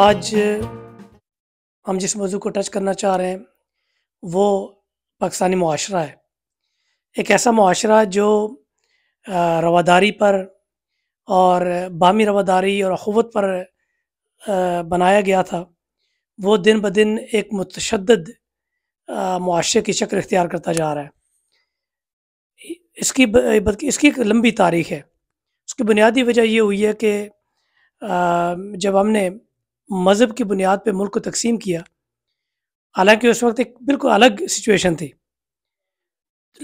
आज हम जिस मौजू को टच करना चाह रहे हैं वो पाकिस्तानी माशरा है एक ऐसा माशरा जो रवादारी पर और बामी रवादारी और अखवत पर बनाया गया था वो दिन ब दिन एक मतशद माशरे की शक्ल इख्तियार करता जा रहा है इसकी बल्कि इसकी एक लंबी तारीख है उसकी बुनियादी वजह ये हुई है कि जब हमने मज़हब की बुनियाद पर मुल्क को तकसीम किया हालांकि उस वक्त एक बिल्कुल अलग सिचुएशन थी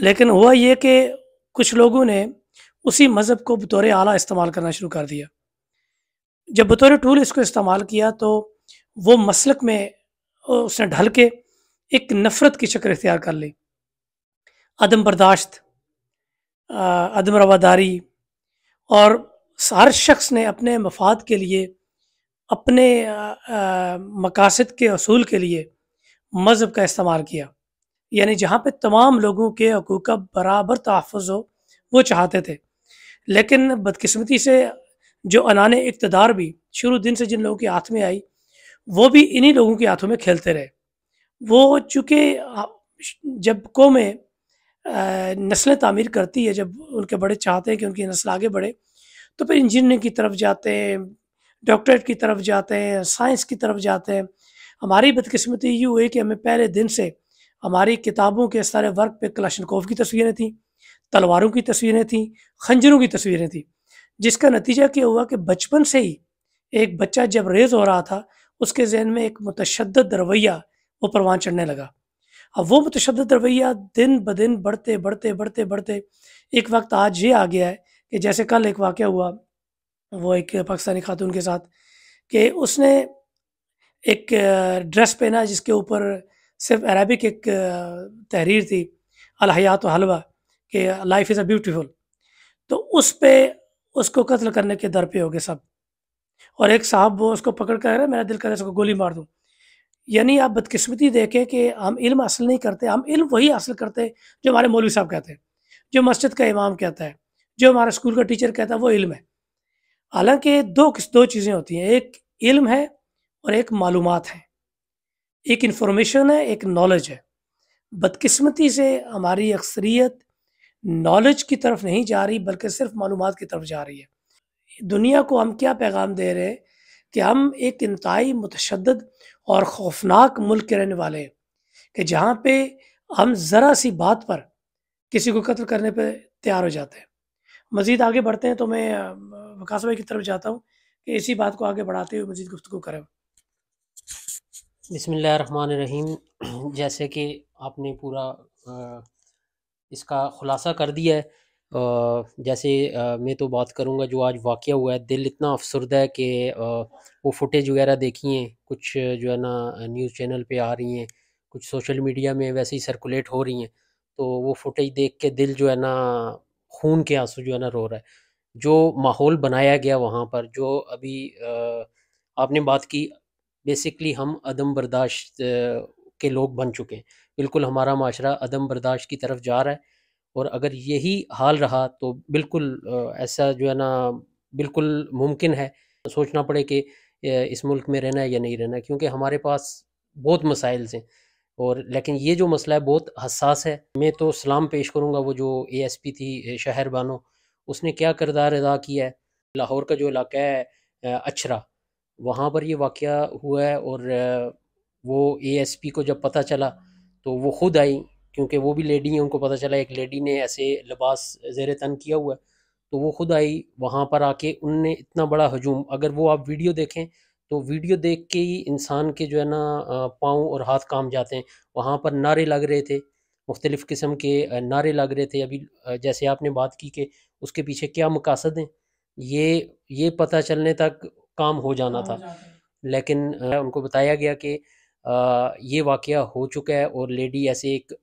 लेकिन हुआ ये कि कुछ लोगों ने उसी मज़हब को बतौर आला इस्तेमाल करना शुरू कर दिया जब बतौर टूल इसको इस्तेमाल किया तो वो मसलक में उसने ढल के एक नफ़रत की शक्ल इख्तियार कर ली अदम बर्दाश्त अदम रवादारी और हर शख्स ने अपने मफाद के लिए अपने मकासद के असूल के लिए मज़हब का इस्तेमाल किया यानी जहाँ पर तमाम लोगों के हकूक़ का बराबर तहफ़ हो वो चाहते थे लेकिन बदकस्मती से जो अनान इकतदार भी शुरू दिन से जिन लोगों के हाथ में आई वो भी इन्हीं लोगों के हाथों में खेलते रहे वो चूँकि जब को में नस्लें तामीर करती है जब उनके बड़े चाहते हैं कि उनकी नस्ल आगे बढ़े तो फिर इंजीनियरिंग की तरफ जाते हैं डॉक्टरेट की तरफ जाते हैं साइंस की तरफ जाते हैं हमारी बदकिस्मती ये हुई कि हमें पहले दिन से हमारी किताबों के सारे वर्क पे कलाशनकोफ़ की तस्वीरें थीं तलवारों की तस्वीरें थीं खंजरों की तस्वीरें थीं जिसका नतीजा क्या हुआ कि बचपन से ही एक बच्चा जब रेज हो रहा था उसके जहन में एक मतशद रवैया वो परवान चढ़ने लगा अब वो मतशद रवैया दिन ब दिन बढ़ते बढ़ते बढ़ते बढ़ते एक वक्त आज ये आ गया है कि जैसे कल एक वाक़ हुआ वो एक पाकिस्तानी खातून के साथ कि उसने एक ड्रेस पहना जिसके ऊपर सिर्फ अरबिक एक तहरीर थी अलहयात हलवा कि लाइफ इज़ अ ब्यूटीफुल तो उस पर उसको कत्ल करने के दर पे हो गए सब और एक साहब वो उसको पकड़ कर मेरा दिल कर उसको गोली मार दूँ यानी आप बदकिस्मती देखें कि हम इल्म हासिल नहीं करते हम इल्म वही हासिल करते जो हमारे मौलवी साहब कहते हैं जो मस्जिद का इमाम कहता है जो हमारा स्कूल का टीचर कहता है वो इल्म है हालांकि दो दो चीज़ें होती हैं एक इल्म है और एक मालूम है एक इन्फॉर्मेशन है एक नॉलेज है बदकिस्मती से हमारी अक्सरियत नॉलेज की तरफ नहीं जा रही बल्कि सिर्फ मालूम की तरफ जा रही है दुनिया को हम क्या पैगाम दे रहे हैं कि हम एक इंतई मतशद और खौफनाक मुल्क के रहने वाले हैं कि जहाँ पे हम ज़रा सी बात पर किसी को कत्ल करने पर तैयार हो जाते हैं मज़ीद आगे बढ़ते हैं तो मैं वकास भाई की तरफ जाता हूँ कि इसी बात को आगे बढ़ाते हुए मजीद गुफ्तु करें बसमिल्ल रहीम जैसे कि आपने पूरा इसका ख़ुलासा कर दिया है जैसे मैं तो बात करूँगा जो आज वाक़ हुआ है दिल इतना अफसरदा है कि वो फुटेज वगैरह देखी हैं कुछ जो है ना न्यूज़ चैनल पे आ रही हैं कुछ सोशल मीडिया में वैसे ही सर्कुलेट हो रही हैं तो वो फुटेज देख के दिल जो है ना खून के आंसू जो है ना रो रहा है जो माहौल बनाया गया वहाँ पर जो अभी आपने बात की बेसिकली हम अदम बर्दाश्त के लोग बन चुके हैं बिल्कुल हमारा माशरा अदम बर्दाश्त की तरफ जा रहा है और अगर यही हाल रहा तो बिल्कुल ऐसा जो है ना बिल्कुल मुमकिन है सोचना पड़े कि इस मुल्क में रहना है या नहीं रहना क्योंकि हमारे पास बहुत मसाइल हैं और लेकिन ये जो मसला है बहुत हसास है मैं तो सलाम पेश करूँगा वो जो ए एस पी थी शहर बानो उसने क्या करदार अदा किया है लाहौर का जो इलाका है अछरा वहाँ पर ये वाक़ हुआ है और वो एएसपी को जब पता चला तो वो खुद आई क्योंकि वो भी लेडी हैं उनको पता चला एक लेडी ने ऐसे लिबास जेर तन किया हुआ है तो वो खुद आई वहाँ पर आके उनने इतना बड़ा हजूम अगर वो आप वीडियो देखें तो वीडियो देख के ही इंसान के जो है ना पाँव और हाथ काम जाते हैं वहाँ पर नारे लग रहे थे मुख्तलिफ़ किस्म के नारे लग रहे थे अभी जैसे आपने बात की कि उसके पीछे क्या मकासद हैं ये ये पता चलने तक काम हो जाना था लेकिन उनको बताया गया कि ये वाक़ हो चुका है और लेडी ऐसे एक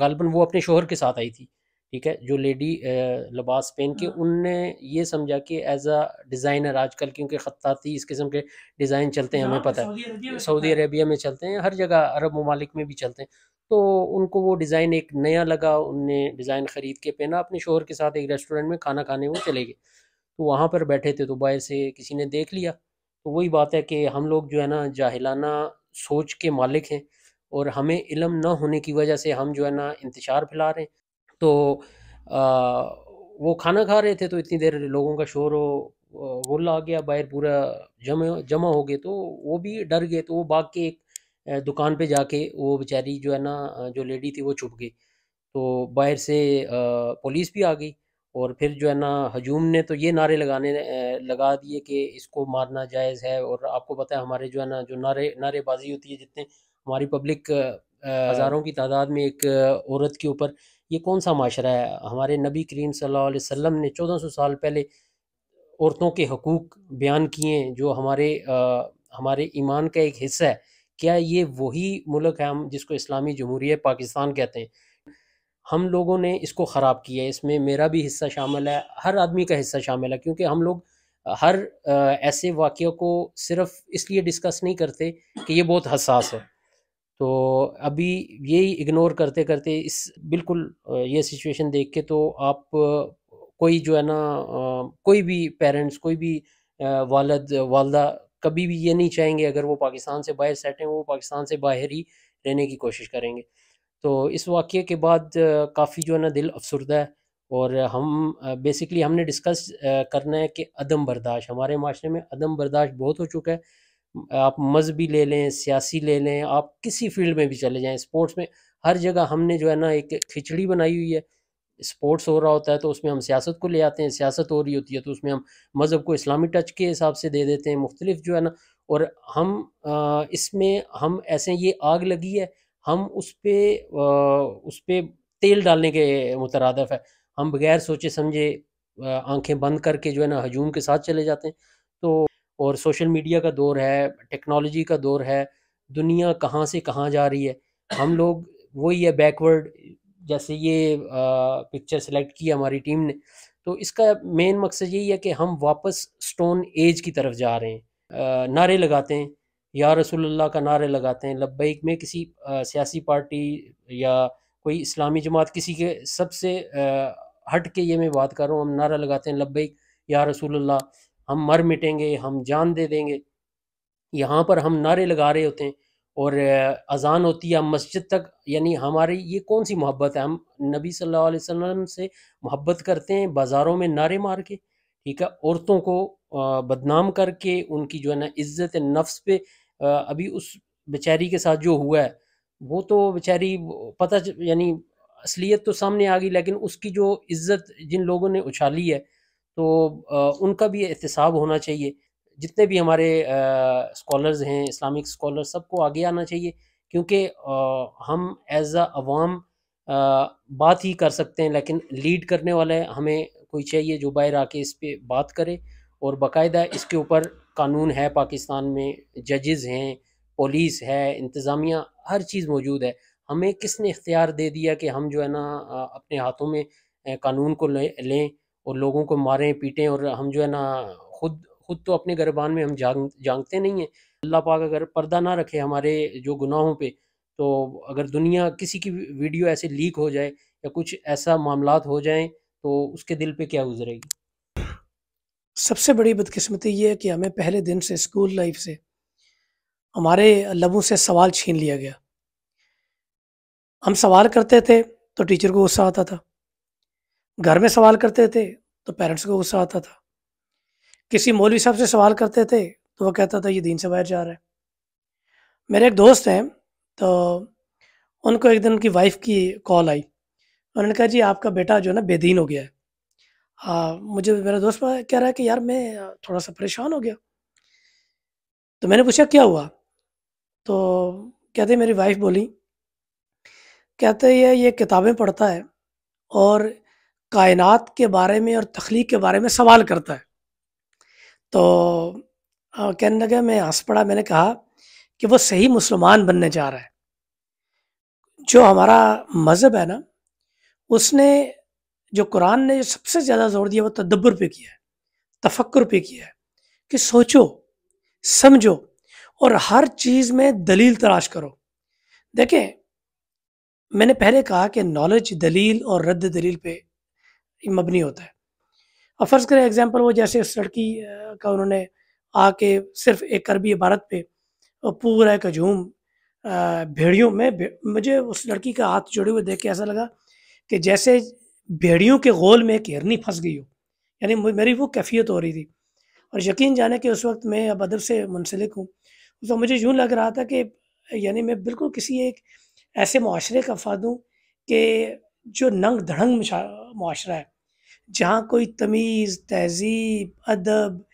गालबन वो अपने शोहर के साथ आई थी ठीक है जो लेडी लबास पहन के हाँ। उनने ये समझा कि एज अ डिज़ाइनर आजकल क्योंकि खत्ताती इस किस्म के डिज़ाइन चलते हैं हमें हाँ, पता है सऊदी अरेबिया में चलते हैं हर जगह अरब ममालिक में भी चलते हैं तो उनको वो डिज़ाइन एक नया लगा उनने डिज़ाइन ख़रीद के पहना अपने शोहर के साथ एक रेस्टोरेंट में खाना खाने वो चले गए तो वहाँ पर बैठे थे तो बाहर से किसी ने देख लिया तो वही बात है कि हम लोग जो है ना जाहिलाना सोच के मालिक हैं और हमें इलम ना होने की वजह से हम जो है ना इंतजार फैला रहे हैं तो आ, वो खाना खा रहे थे तो इतनी देर लोगों का शोर वो आ गया बाहर पूरा जमा जमा हो गए तो वो भी डर गए तो वो भाग के एक दुकान पे जाके वो बेचारी जो है ना जो लेडी थी वो छुप गई तो बाहर से पुलिस भी आ गई और फिर जो है ना हजूम ने तो ये नारे लगाने लगा दिए कि इसको मारना जायज़ है और आपको पता है हमारे जो है ना जो नारे नारेबाजी होती है जितने हमारी पब्लिक हाँ। हज़ारों की तादाद में एक औरत के ऊपर ये कौन सा माशरा है हमारे नबी करीम सल्लल्लाहु अलैहि वसल्लम ने चौदह सौ साल पहले औरतों के हकूक़ बयान किए जो हमारे आ, हमारे ईमान का एक हिस्सा है क्या ये वही मुल्क है हम जिसको इस्लामी जमहूरी पाकिस्तान कहते हैं हम लोगों ने इसको ख़राब किया है इसमें मेरा भी हिस्सा शामिल है हर आदमी का हिस्सा शामिल है क्योंकि हम लोग हर ऐसे वाक्य को सिर्फ इसलिए डिस्कस नहीं करते कि ये बहुत हसास है तो अभी यही इग्नोर करते करते इस बिल्कुल ये सिचुएशन देख के तो आप कोई जो है ना कोई भी पेरेंट्स कोई भी वालद वालदा कभी भी ये नहीं चाहेंगे अगर वो पाकिस्तान से बाहर सेट हैं वो पाकिस्तान से बाहर ही रहने की कोशिश करेंगे तो इस वाक़े के बाद काफ़ी जो है ना दिल अफसरदा है और हम बेसिकली हमने डिस्कस करना है कि अदम बर्दाश्त हमारे माशरे में अदम बर्दाश्त बहुत हो चुका है आप मजहबी ले लें सियासी ले लें आप किसी फील्ड में भी चले जाएँ स्पोर्ट्स में हर जगह हमने जो है ना एक खिचड़ी बनाई हुई है स्पोर्ट्स हो रहा होता है तो उसमें हम सियासत को ले आते हैं सियासत हो रही होती है तो उसमें हम मज़हब को इस्लामी टच के हिसाब से दे देते हैं मुख्तलिफ जो है ना और हम इसमें हम ऐसे ये आग लगी है हम उस पर उस पर तेल डालने के मुतरदफ है हम बगैर सोचे समझे आंखें बंद करके जो है ना हजूम के साथ चले जाते हैं तो और सोशल मीडिया का दौर है टेक्नोलॉजी का दौर है दुनिया कहाँ से कहाँ जा रही है हम लोग वही है बैकवर्ड जैसे ये पिक्चर सेलेक्ट की हमारी टीम ने तो इसका मेन मकसद यही है कि हम वापस स्टोन एज की तरफ जा रहे हैं नारे लगाते हैं या रसूलुल्लाह का नारे लगाते हैं लब्बैक में किसी सियासी पार्टी या कोई इस्लामी जमात किसी के सबसे हट के ये मैं बात कर रहा हूँ हम नारा लगाते हैं लब्बैक या रसूलुल्लाह हम मर मिटेंगे हम जान दे देंगे यहाँ पर हम नारे लगा रहे होते हैं और अज़ान होती है मस्जिद तक यानी हमारी ये कौन सी मोहब्बत है हम नबी सल्लल्लाहु अलैहि वसल्लम से मोहब्बत करते हैं बाज़ारों में नारे मार के ठीक है औरतों को बदनाम करके उनकी जो है ना इज़्ज़त नफ्स पे अभी उस बेचारी के साथ जो हुआ है वो तो बेचारी पता यानी असलियत तो सामने आ गई लेकिन उसकी जो इज़्ज़त जिन लोगों ने उछाली है तो उनका भी एहतसाब होना चाहिए जितने भी हमारे स्कॉलर्स हैं इस्लामिक स्कॉलर सबको आगे आना चाहिए क्योंकि हम एज अवाम बात ही कर सकते हैं लेकिन लीड करने वाला है हमें कोई चाहिए जो बाहर आके इस पर बात करे और बाकायदा इसके ऊपर कानून है पाकिस्तान में जजेस हैं पुलिस है इंतज़ामिया हर चीज़ मौजूद है हमें किसने इख्तियार दे दिया कि हम जो है ना अपने हाथों में कानून को लें और लोगों को मारें पीटें और हम जो है ना खुद खुद तो अपने गरबान में हम जान जानते नहीं हैं अल्लाह पाक अगर पर्दा ना रखे हमारे जो गुनाहों पे तो अगर दुनिया किसी की वीडियो ऐसे लीक हो जाए या कुछ ऐसा मामला हो जाए तो उसके दिल पे क्या गुजरेगी सबसे बड़ी बदकिस्मती ये है कि हमें पहले दिन से स्कूल लाइफ से हमारे लबों से सवाल छीन लिया गया हम सवाल करते थे तो टीचर को गुस्सा आता था घर में सवाल करते थे तो पेरेंट्स को गुस्सा आता था किसी मौलवी साहब से सवाल करते थे तो वो कहता था ये दीन से बाहर जा रहा है मेरे एक दोस्त हैं तो उनको एक दिन उनकी वाइफ की कॉल आई उन्होंने कहा जी आपका बेटा जो है ना बेदीन हो गया है आ, हाँ, मुझे मेरा दोस्त कह रहा है कि यार मैं थोड़ा सा परेशान हो गया तो मैंने पूछा क्या हुआ तो कहते मेरी वाइफ बोली कहते ये ये किताबें पढ़ता है और कायनात के बारे में और तख्लीक के बारे में सवाल करता है तो कहने लगे मैं हंस पड़ा मैंने कहा कि वो सही मुसलमान बनने जा रहा है जो हमारा मज़हब है ना उसने जो कुरान ने जो सबसे ज़्यादा जोर दिया वो तदब्बर पे किया है तफक्र पे किया है कि सोचो समझो और हर चीज़ में दलील तलाश करो देखें मैंने पहले कहा कि नॉलेज दलील और रद्द दलील पे मबनी होता है अब फ़र्ज़ करें एग्जाम्पल वो जैसे उस लड़की का उन्होंने आके सिर्फ एक अरबी इबारत पे पूरा एक हजूम भेड़ियों में भे, मुझे उस लड़की का हाथ जोड़े हुए देख के ऐसा लगा कि जैसे भेड़ियों के गोल में एक हिरनी फंस गई हो यानी मेरी वो कैफियत हो रही थी और यकीन जाने कि उस वक्त मैं अब अदब से मुंसलिक हूँ उस वक्त मुझे यूँ लग रहा था कि यानी मैं बिल्कुल किसी एक ऐसे माशरे का फाद हूँ कि जो नंग धड़ंग माशरा है जहाँ कोई तमीज़ तहज़ीब अदब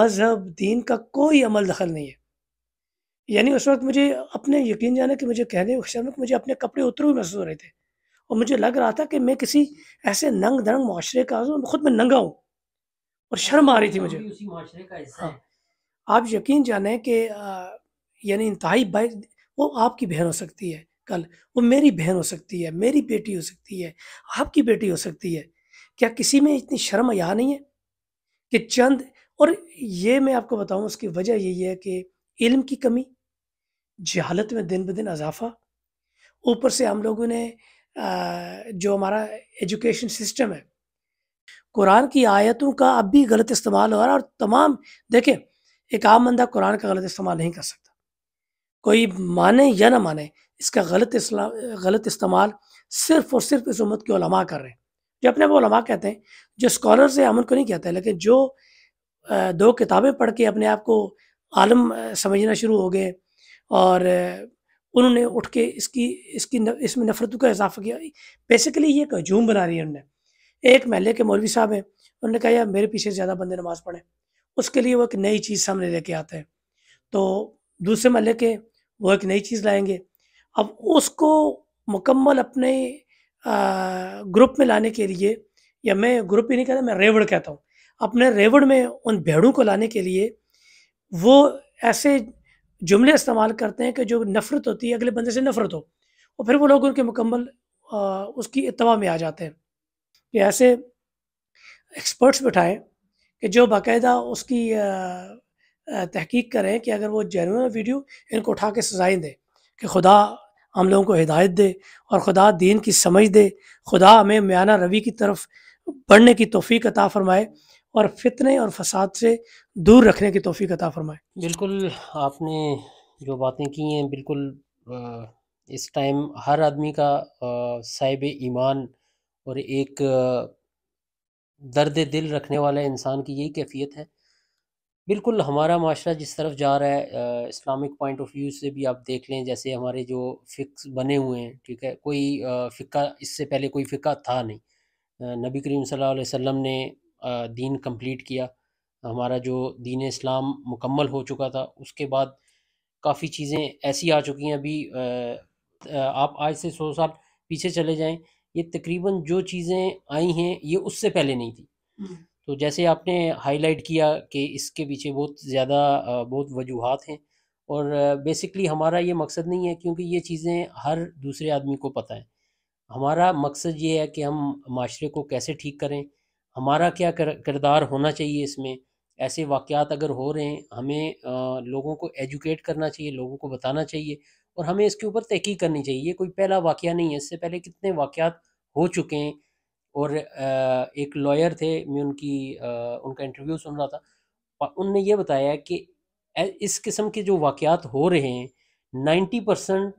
मज़हब दीन का कोई अमल दखल नहीं है यानी उस वक्त मुझे अपने यकीन जाना कि मुझे कहने शर्म कि मुझे अपने कपड़े उतरे हुए महसूस हो रहे थे और मुझे लग रहा था कि मैं किसी ऐसे नंग दंग माशरे का खुद में नंगा हूँ और शर्म आ रही थी मुझे हाँ आप यकीन जाने कि यानी इंतहाई वो आपकी बहन हो सकती है कल वो मेरी बहन हो सकती है मेरी बेटी हो सकती है आपकी बेटी हो सकती है क्या किसी में इतनी शर्म या नहीं है कि चंद और ये मैं आपको बताऊं उसकी वजह यही है कि इल्म की कमी जहालत में दिन ब दिन अजाफा ऊपर से हम लोगों ने जो हमारा एजुकेशन सिस्टम है कुरान की आयतों का अब भी गलत इस्तेमाल हो रहा है और तमाम देखें एक आम बंदा कुरान का गलत इस्तेमाल नहीं कर सकता कोई माने या ना माने इसका गलत गलत इस्तेमाल सिर्फ और सिर्फ इस उम्मत के उलमा कर रहे हैं जो अपने आप लमा कहते हैं जो स्कॉलर्स से हम उनको नहीं कहते लेकिन जो दो किताबें पढ़ के अपने आप को आलम समझना शुरू हो गए और उन्होंने उठ के इसकी इसकी न, इसमें नफरत का इजाफा किया बेसिकली ये एक हजूम बना रही है उन्होंने एक महल्ले के मौलवी साहब हैं उन्होंने कहा यार मेरे पीछे ज़्यादा बंदे नमाज पढ़े उसके लिए वो एक नई चीज़ सामने लेके आते हैं तो दूसरे महल्ले के वो एक नई चीज़ लाएंगे अब उसको मुकम्मल अपने ग्रुप में लाने के लिए या मैं ग्रुप ही नहीं कहता मैं रेवड़ कहता हूँ अपने रेवड़ में उन भेड़ों को लाने के लिए वो ऐसे जुमले इस्तेमाल करते हैं कि जो नफ़रत होती है अगले बंदे से नफ़रत हो और फिर वो लोग उनके मुकम्मल उसकी इतवा में आ जाते हैं कि ऐसे एक्सपर्ट्स बिठाएं कि जो बाकायदा उसकी तहकीक करें कि अगर वो जेनवन वीडियो इनको उठा के सजाएं दें कि खुदा हम लोगों को हिदायत दे और खुदा दीन की समझ दे खुदा हमें म्याना रवि की तरफ बढ़ने की तोफ़ी अता फ़रमाए और फितने और फसाद से दूर रखने की तोफ़ी अता फ़रमाए बिल्कुल आपने जो बातें की हैं बिल्कुल इस टाइम हर आदमी का साहिब ईमान और एक दर्द दिल रखने वाले इंसान की यही कैफियत है बिल्कुल हमारा माशरा जिस तरफ जा रहा है इस्लामिक पॉइंट ऑफ व्यू से भी आप देख लें जैसे हमारे जो फ़िक्स बने हुए हैं ठीक है कोई फ़िका इससे पहले कोई फ़िका था नहीं नबी करीम सल्लल्लाहु अलैहि वसल्लम ने दीन कंप्लीट किया हमारा जो दीन इस्लाम मुकम्मल हो चुका था उसके बाद काफ़ी चीज़ें ऐसी आ चुकी हैं अभी आप आज से सौ साल पीछे चले जाएँ ये तकरीबन जो चीज़ें आई हैं ये उससे पहले नहीं थी तो जैसे आपने हाईलाइट किया कि इसके पीछे बहुत ज़्यादा बहुत वजूहत हैं और बेसिकली हमारा ये मकसद नहीं है क्योंकि ये चीज़ें हर दूसरे आदमी को पता है हमारा मकसद ये है कि हम माशरे को कैसे ठीक करें हमारा क्या किरदार होना चाहिए इसमें ऐसे वाक़ात अगर हो रहे हैं हमें आ, लोगों को एजुकेट करना चाहिए लोगों को बताना चाहिए और हमें इसके ऊपर तहकीक करनी चाहिए कोई पहला वाक़ नहीं है इससे पहले कितने वाक़ हो चुके हैं और एक लॉयर थे मैं उनकी उनका इंटरव्यू सुन रहा था उनने ये बताया कि इस किस्म के जो वाक़ात हो रहे हैं नाइन्टी परसेंट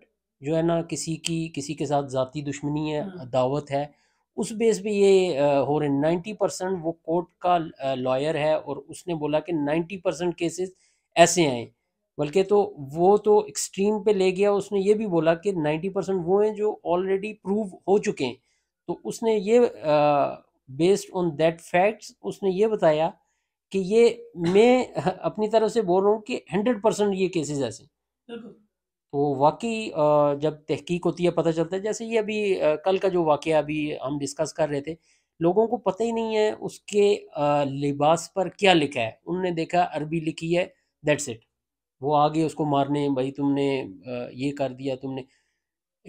जो है ना किसी की किसी के साथ ज़ाती दुश्मनी है हाँ। दावत है उस बेस पे ये हो रहे हैं नाइन्टी परसेंट वो कोर्ट का लॉयर है और उसने बोला कि नाइन्टी परसेंट केसेस ऐसे आए बल्कि तो वो तो एक्सट्रीम पे ले गया उसने ये भी बोला कि नाइन्टी परसेंट वो हैं जो ऑलरेडी प्रूव हो चुके हैं तो उसने ये बेस्ड ऑन दैट फैक्ट्स उसने ये बताया कि ये मैं अपनी तरफ से बोल रहा हूँ कि हंड्रेड परसेंट ये केसेस ऐसे तो वाकई जब तहकीक होती है पता चलता है जैसे ये अभी कल का जो वाक़ अभी हम डिस्कस कर रहे थे लोगों को पता ही नहीं है उसके लिबास पर क्या लिखा है उनने देखा अरबी लिखी है दैट्स इट वो आ गए उसको मारने भाई तुमने ये कर दिया तुमने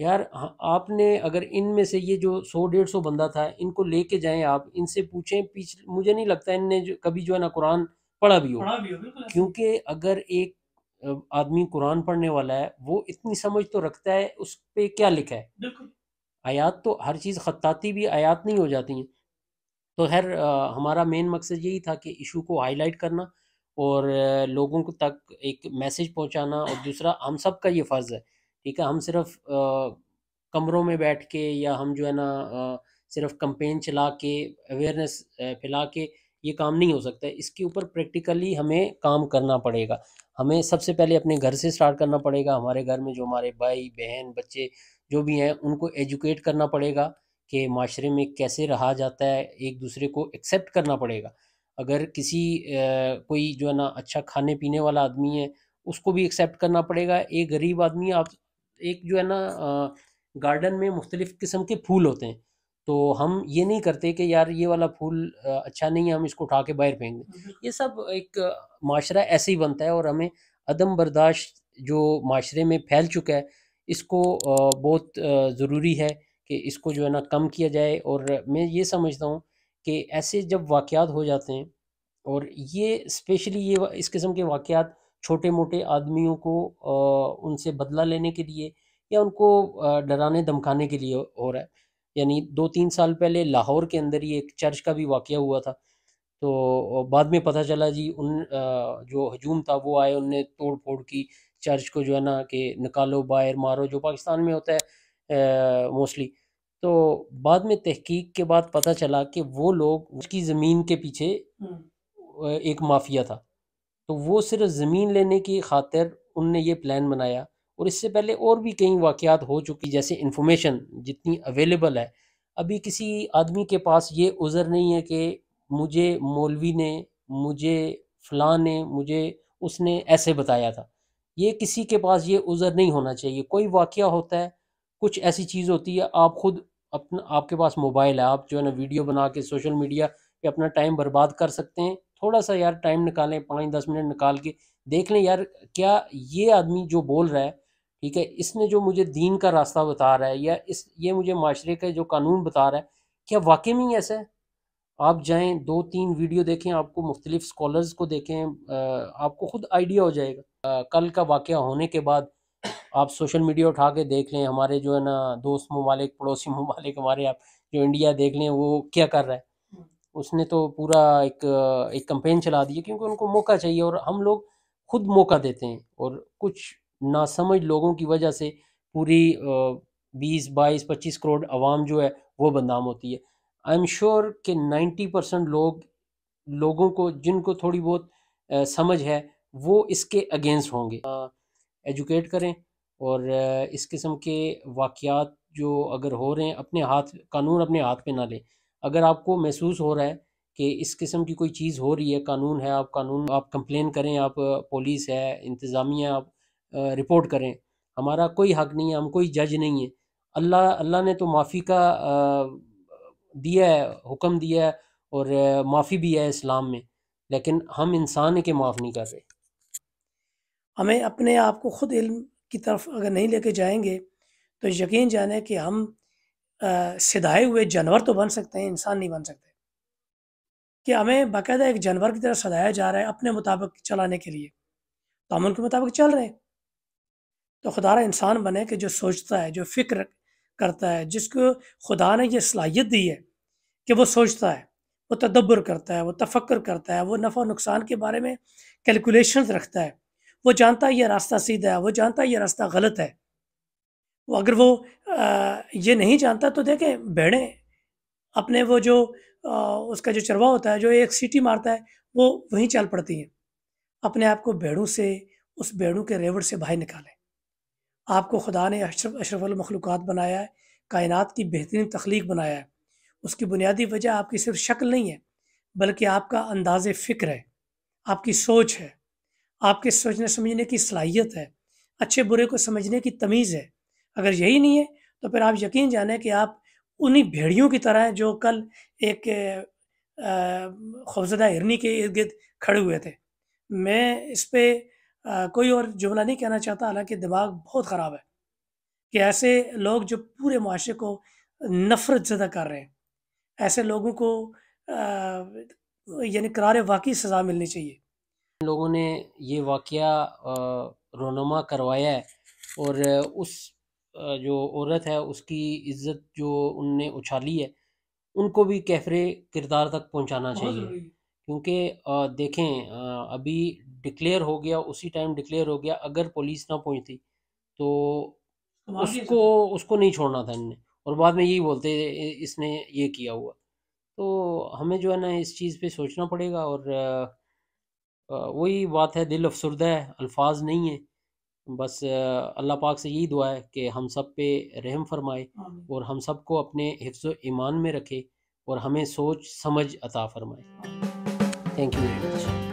यार हाँ, आपने अगर इनमें से ये जो सौ डेढ़ सौ बंदा था इनको लेके जाएं आप इनसे पूछें पीछे मुझे नहीं लगता इनने जो, कभी जो है ना कुरान पढ़ा भी हो क्योंकि अगर एक आदमी कुरान पढ़ने वाला है वो इतनी समझ तो रखता है उस पर क्या लिखा है आयात तो हर चीज़ खत्ताती भी आयात नहीं हो जाती हैं तो खैर हमारा मेन मकसद यही था कि इशू को हाईलाइट करना और लोगों को तक एक मैसेज पहुंचाना और दूसरा हम सब का ये फ़र्ज़ है ठीक है हम सिर्फ कमरों में बैठ के या हम जो है ना सिर्फ कंपेन चला के अवेयरनेस फैला के ये काम नहीं हो सकता इसके ऊपर प्रैक्टिकली हमें काम करना पड़ेगा हमें सबसे पहले अपने घर से स्टार्ट करना पड़ेगा हमारे घर में जो हमारे भाई बहन बच्चे जो भी हैं उनको एजुकेट करना पड़ेगा कि माशरे में कैसे रहा जाता है एक दूसरे को एक्सेप्ट करना पड़ेगा अगर किसी कोई जो है ना अच्छा खाने पीने वाला आदमी है उसको भी एक्सेप्ट करना पड़ेगा एक गरीब आदमी आप एक जो है ना गार्डन में मुख्तलिफ़ किस्म के फूल होते हैं तो हम ये नहीं करते कि यार ये वाला फूल अच्छा नहीं है हम इसको उठा के बाहर फेंक दें ये सब एक माशरा ऐसे ही बनता है और हमें अदम बर्दाश्त जो माशरे में फैल चुका है इसको बहुत ज़रूरी है कि इसको जो है ना कम किया जाए और मैं ये समझता हूँ कि ऐसे जब वाक़ात हो जाते हैं और ये स्पेशली ये इस किस्म के वाक़ात छोटे मोटे आदमियों को उनसे बदला लेने के लिए या उनको डराने धमकाने के लिए हो रहा है यानी दो तीन साल पहले लाहौर के अंदर ही एक चर्च का भी वाक़ हुआ था तो बाद में पता चला जी उन जो हजूम था वो आए उनने तोड़ फोड़ की चर्च को जो है ना कि निकालो बाहर मारो जो पाकिस्तान में होता है मोस्टली तो बाद में तहकीक के बाद पता चला कि वो लोग उसकी ज़मीन के पीछे एक माफिया था तो वो सिर्फ ज़मीन लेने की खातिर उनने ये प्लान बनाया और इससे पहले और भी कई वाक़ात हो चुकी जैसे इन्फॉर्मेशन जितनी अवेलेबल है अभी किसी आदमी के पास ये उज़र नहीं है कि मुझे मौलवी ने मुझे फ़लाँ ने मुझे उसने ऐसे बताया था ये किसी के पास ये उज़र नहीं होना चाहिए कोई वाक़ होता है कुछ ऐसी चीज़ होती है आप खुद अपना आपके पास मोबाइल है आप जो है ना वीडियो बना के सोशल मीडिया पे अपना टाइम बर्बाद कर सकते हैं थोड़ा सा यार टाइम निकालें पाँच दस मिनट निकाल के देख लें यार क्या ये आदमी जो बोल रहा है ठीक है इसने जो मुझे दीन का रास्ता बता रहा है या इस ये मुझे माशरे का जो कानून बता रहा है क्या वाकई में ही ऐसा है आप जाएं दो तीन वीडियो देखें आपको मुख्तलिफ स्कॉलर्स को देखें आपको ख़ुद आइडिया हो जाएगा कल का वाक़ होने के बाद आप सोशल मीडिया उठा के देख लें हमारे जो है ना दोस्त ममालिक पड़ोसी ममालिक हमारे आप जो इंडिया देख लें वो क्या कर रहा है उसने तो पूरा एक एक कंपेन चला दी है क्योंकि उनको मौका चाहिए और हम लोग खुद मौका देते हैं और कुछ नासमझ लोगों की वजह से पूरी बीस बाईस पच्चीस करोड़ आवाम जो है वो बदनाम होती है आई एम श्योर कि नाइन्टी परसेंट लोग लोगों को जिनको थोड़ी बहुत समझ है वो इसके अगेंस्ट होंगे एजुकेट करें और इस किस्म के वाक़ जो अगर हो रहे हैं अपने हाथ कानून अपने हाथ पे ना लें अगर आपको महसूस हो रहा है कि इस किस्म की कोई चीज़ हो रही है कानून है आप कानून आप कंप्लेन करें आप पुलिस है इंतज़ामिया आप रिपोर्ट करें हमारा कोई हक नहीं है हम कोई जज नहीं है अल्लाह अल्लाह ने तो माफ़ी का दिया है हुक्म दिया है और माफ़ी भी है इस्लाम में लेकिन हम इंसान के माफ़ नहीं कर रहे हमें अपने आप को ख़ुद इल्म की तरफ अगर नहीं लेके जाएंगे तो यकीन जाने कि हम सिधाए हुए जानवर तो बन सकते हैं इंसान नहीं बन सकते कि हमें बाकायदा एक जानवर की तरह सदाया जा रहा है अपने मुताबिक चलाने के लिए तो हम उनके मुताबिक चल रहे हैं तो खुदा इंसान बने कि जो सोचता है जो फिक्र करता है जिसको खुदा ने यह सलाहियत दी है कि वो सोचता है वो तदब्बर करता है वो तफक्र करता है वो नफ़ा नुकसान के बारे में कैलकुलेशन रखता है वो जानता है ये रास्ता सीधा है वो जानता है ये रास्ता गलत है वो अगर वो आ, ये नहीं जानता तो देखें भेड़ें अपने वो जो आ, उसका जो चरवा होता है जो एक सीटी मारता है वो वहीं चल पड़ती हैं अपने आप को भेड़ों से उस भेड़ों के रेवड़ से बाहर निकालें आपको खुदा ने अशरफ अशरफलमखलूक बनाया है कायनात की बेहतरीन तख्लीक बनाया है उसकी बुनियादी वजह आपकी सिर्फ शक्ल नहीं है बल्कि आपका अंदाज फ़िक्र है आपकी सोच है आपके सोचने समझने की सलाहियत है अच्छे बुरे को समझने की तमीज़ है अगर यही नहीं है तो फिर आप यकीन जाने कि आप उन्हीं भेड़ियों की तरह हैं जो कल एक खौफजदा हिरनी के इर्द गिर्द खड़े हुए थे मैं इस पर कोई और जुमला नहीं कहना चाहता हालांकि दिमाग बहुत ख़राब है कि ऐसे लोग जो पूरे माशरे को नफ़रत ज़दा कर रहे हैं ऐसे लोगों को यानी करार वाकई सज़ा मिलनी चाहिए लोगों ने ये वाक़ रोनुमा करवाया है और उस जो औरत है उसकी इज्जत जो उनने उछाली है उनको भी कैफरे किरदार तक पहुंचाना चाहिए क्योंकि देखें अभी डिक्लेयर हो गया उसी टाइम डिक्लेयर हो गया अगर पुलिस ना पहुंचती तो उसको उसको नहीं छोड़ना था इनने और बाद में यही बोलते इसने ये किया हुआ तो हमें जो है ना इस चीज़ पे सोचना पड़ेगा और वही बात है दिल अफसरदा है अल्फाज नहीं है बस अल्लाह पाक से यही दुआ है कि हम सब पे रहम फरमाए और हम सबको अपने हिफ्स ईमान में रखे और हमें सोच समझ अता फरमाए थैंक यू वेरी मच